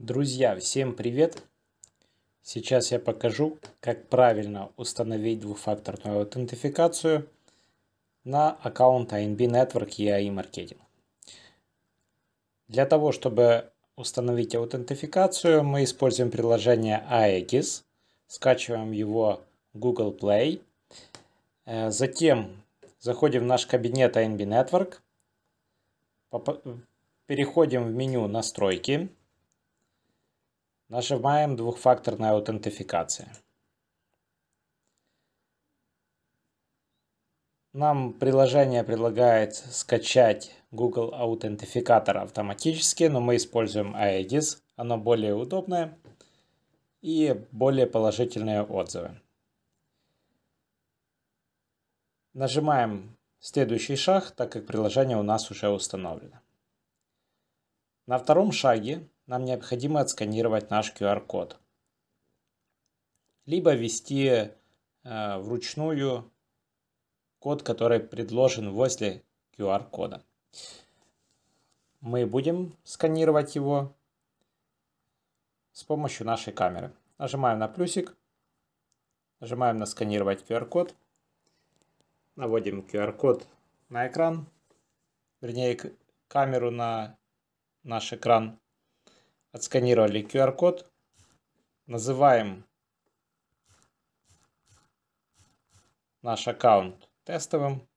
Друзья, всем привет! Сейчас я покажу, как правильно установить двухфакторную аутентификацию на аккаунт INB а Network и AI а Marketing. Для того, чтобы установить аутентификацию, мы используем приложение AEGIS, скачиваем его Google Play, э, затем заходим в наш кабинет INB а Network, переходим в меню «Настройки», Нажимаем двухфакторная аутентификация. Нам приложение предлагает скачать Google Аутентификатор автоматически, но мы используем AEGIS. Оно более удобное и более положительные отзывы. Нажимаем следующий шаг, так как приложение у нас уже установлено. На втором шаге нам необходимо отсканировать наш QR-код. Либо ввести э, вручную код, который предложен возле QR-кода. Мы будем сканировать его с помощью нашей камеры. Нажимаем на плюсик, нажимаем на сканировать QR-код, наводим QR-код на экран, вернее камеру на наш экран Отсканировали QR-код. Называем наш аккаунт тестовым.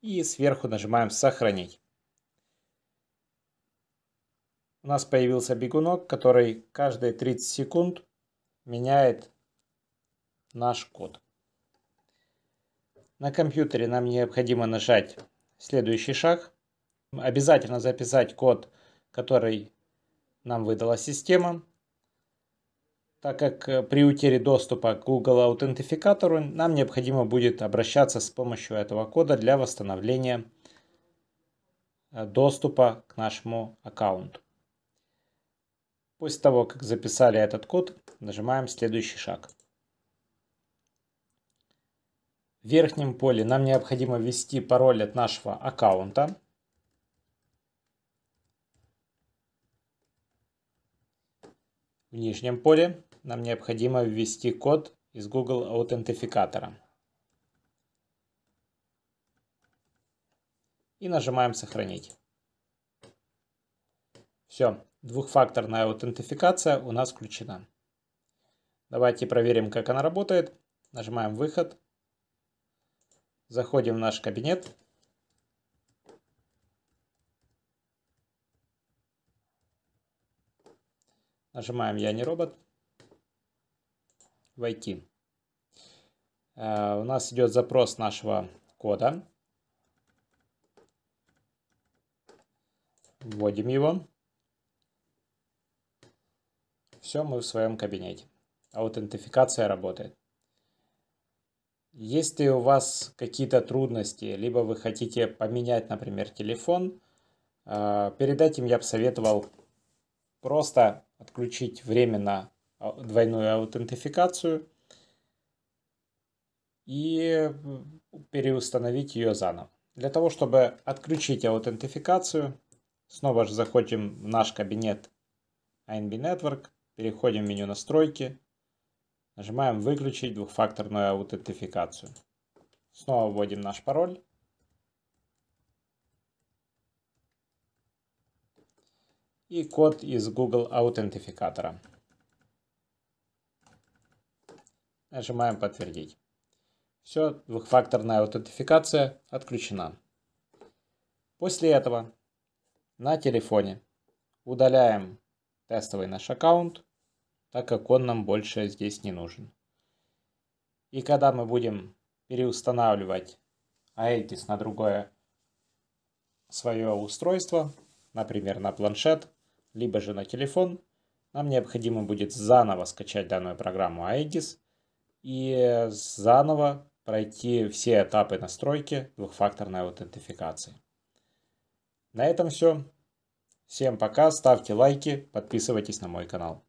И сверху нажимаем «Сохранить». У нас появился бегунок, который каждые 30 секунд меняет наш код. На компьютере нам необходимо нажать следующий шаг. Обязательно записать код который нам выдала система, так как э, при утере доступа к Google аутентификатору нам необходимо будет обращаться с помощью этого кода для восстановления э, доступа к нашему аккаунту. После того, как записали этот код, нажимаем следующий шаг. В верхнем поле нам необходимо ввести пароль от нашего аккаунта. В нижнем поле нам необходимо ввести код из Google аутентификатора. И нажимаем «Сохранить». Все, двухфакторная аутентификация у нас включена. Давайте проверим, как она работает. Нажимаем «Выход». Заходим в наш кабинет. Нажимаем «Я не робот». «Войти». Э, у нас идет запрос нашего кода. Вводим его. Все, мы в своем кабинете. Аутентификация работает. Если у вас какие-то трудности, либо вы хотите поменять, например, телефон, э, перед этим я бы советовал просто отключить временно а, двойную аутентификацию и э, переустановить ее заново. Для того, чтобы отключить аутентификацию, снова же заходим в наш кабинет INB Network, переходим в меню настройки, нажимаем выключить двухфакторную аутентификацию. Снова вводим наш пароль и код из Google аутентификатора. Нажимаем «Подтвердить». Все, двухфакторная аутентификация отключена. После этого на телефоне удаляем тестовый наш аккаунт, так как он нам больше здесь не нужен. И когда мы будем переустанавливать Aetis на другое свое устройство, например, на планшет, либо же на телефон, нам необходимо будет заново скачать данную программу Aegis и заново пройти все этапы настройки двухфакторной аутентификации. На этом все. Всем пока, ставьте лайки, подписывайтесь на мой канал.